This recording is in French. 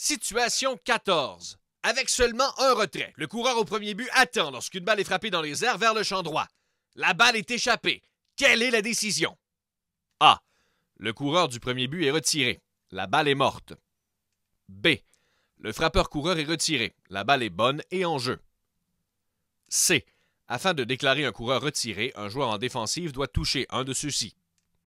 Situation 14. Avec seulement un retrait, le coureur au premier but attend lorsqu'une balle est frappée dans les airs vers le champ droit. La balle est échappée. Quelle est la décision? A. Le coureur du premier but est retiré. La balle est morte. B. Le frappeur-coureur est retiré. La balle est bonne et en jeu. C. Afin de déclarer un coureur retiré, un joueur en défensive doit toucher un de ceux-ci.